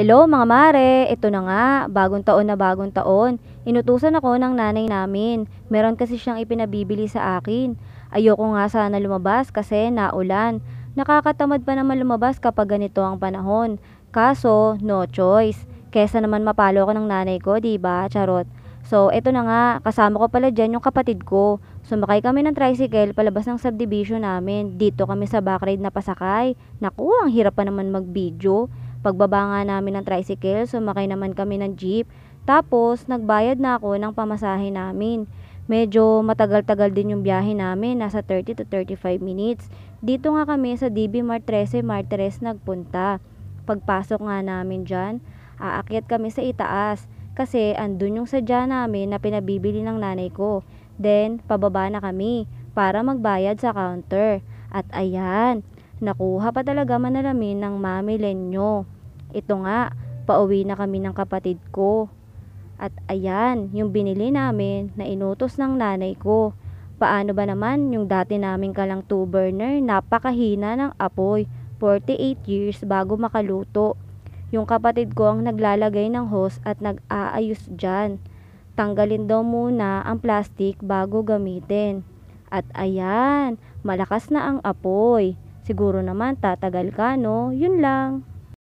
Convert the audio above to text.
Hello mga mare, ito na nga, bagong taon na bagong taon. Inutusan ako ng nanay namin. Meron kasi siyang ipinabibili sa akin. Ayoko nga sana lumabas kasi naulan. Nakakatamad pa naman lumabas kapag ganito ang panahon. Kaso, no choice. Kesa naman mapalo ako ng nanay ko, di ba? Charot. So, eto na nga, kasama ko pala dyan yung kapatid ko. Sumakay kami ng tricycle palabas ng subdivision namin. Dito kami sa backride na pasakay. Naku, ang hirap pa naman mag-video. Pagbaba nga namin ng tricycle, sumakay naman kami ng jeep. Tapos, nagbayad na ako ng pamasahe namin. Medyo matagal-tagal din yung biyahe namin, nasa 30 to 35 minutes. Dito nga kami sa DB Mart 13 Martires nagpunta. Pagpasok nga namin dyan, aakyat kami sa itaas kasi andun yung sadya namin na pinabibili ng nanay ko. Then, pababa na kami para magbayad sa counter. At ayan, Nakuha pa talaga manalamin ng mami Lenyo. Ito nga, pauwi na kami ng kapatid ko. At ayan, yung binili namin na inutos ng nanay ko. Paano ba naman yung dati naming kalang 2 burner napakahina ng apoy, 48 years bago makaluto. Yung kapatid ko ang naglalagay ng hose at nag-aayos dyan. Tanggalin daw muna ang plastic bago gamitin. At ayan, malakas na ang apoy. Siguro naman tatagal ka, no? Yun lang.